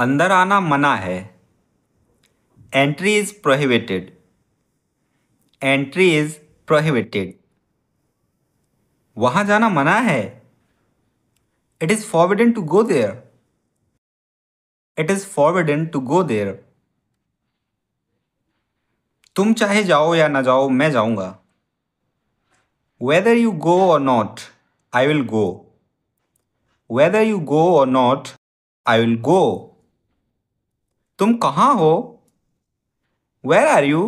अंदर आना मना है entry is prohibited entry is prohibited वहां जाना मना है it is forbidden to go there it is forbidden to go there तुम चाहे जाओ या ना जाओ मैं जाऊँगा weather you go or not I will go whether you go or not I will go तुम कहाँ हो where are you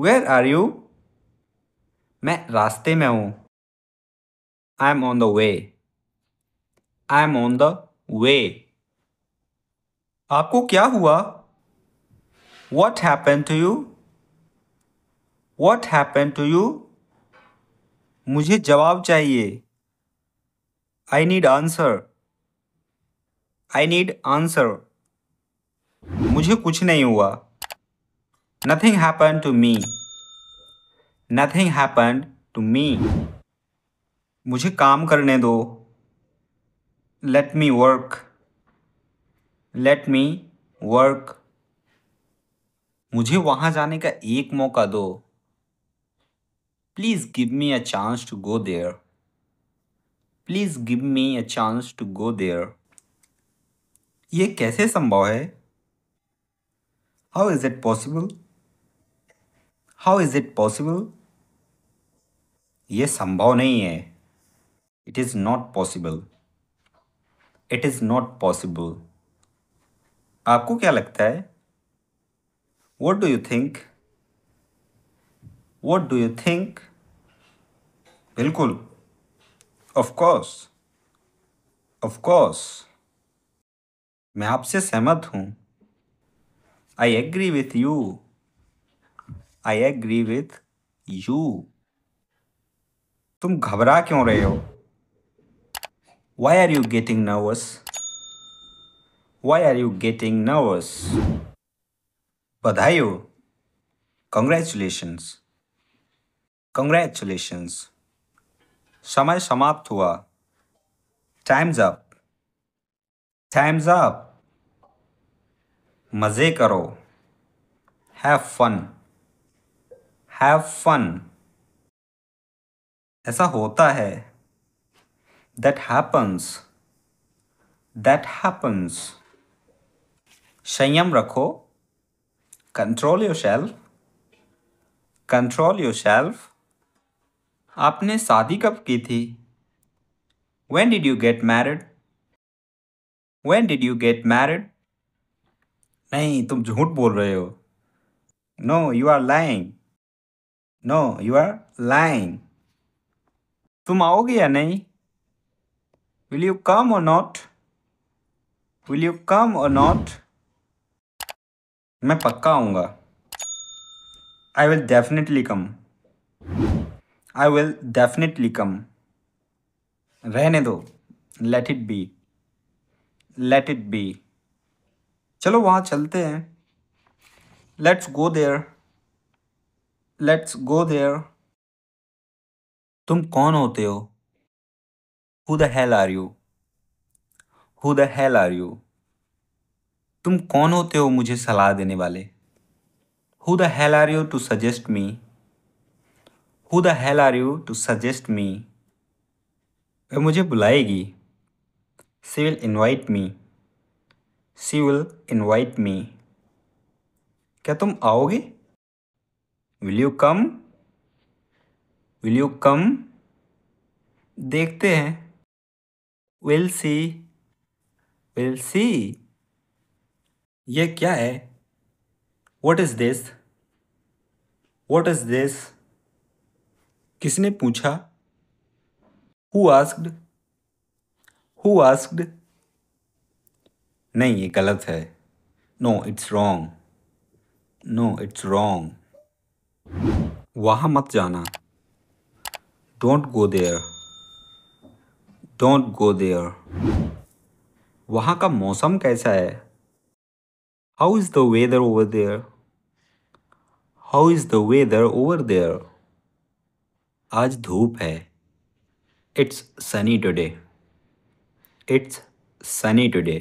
where are you मैं रास्ते में हूँ I am on the way I am on the way आपको क्या हुआ what happen to you what happen to you मुझे जवाब चाहिए I need answer I need answer मुझे कुछ नहीं हुआ nothing happen to me nothing happen to मी मुझे काम करने दो let me work let me work मुझे वहां जाने का एक मौका दो please give me a chance to go there please give me a chance to go there ये कैसे संभव है How is it possible? How is it possible? ये संभव नहीं है it is not possible it is not possible आपको क्या लगता है what do you think what do you think बिल्कुल ऑफकोर्स ऑफकोर्स मैं आपसे सहमत हूँ I agree with you. I agree with you. तुम घबरा क्यों रहे हो Why are you getting nervous? Why are you getting nervous? बधाई हो कंग्रेचुलेशंस कंग्रेचुलेशंस समय समाप्त हुआ टाइम्स अप टाइम्स अप मज़े करो हैव फन हैव फन ऐसा होता है दैट हैपन्स दैट हैपन्स संयम रखो control yourself control yourself आपने शादी कब की थी when did you get married when did you get married नहीं तुम झूठ बोल रहे हो no you are lying no you are lying तुम आओगे या नहीं विल यू कम और नॉट विल यू कम और नॉट मैं पक्का आऊँगा I will definitely come I will definitely come रहने दो let it be let it be चलो वहाँ चलते हैं let's go there let's go there तुम कौन होते हो who the hell are you who the hell are you तुम कौन होते हो मुझे सलाह देने वाले who the hell are you to suggest me who the hell are you to suggest me वह मुझे बुलाएगी she will invite me she will invite me क्या तुम आओगे will you come will you come देखते हैं विल सी विल सी ये क्या है what is this what is this किसने पूछा हु आस्क्ड हु आस्क्ड नहीं ये गलत है no it's wrong no it's wrong वहाँ मत जाना don't go there don't go there वहाँ का मौसम कैसा है how is the weather over there how is the weather over there आज धूप है it's sunny today it's sunny today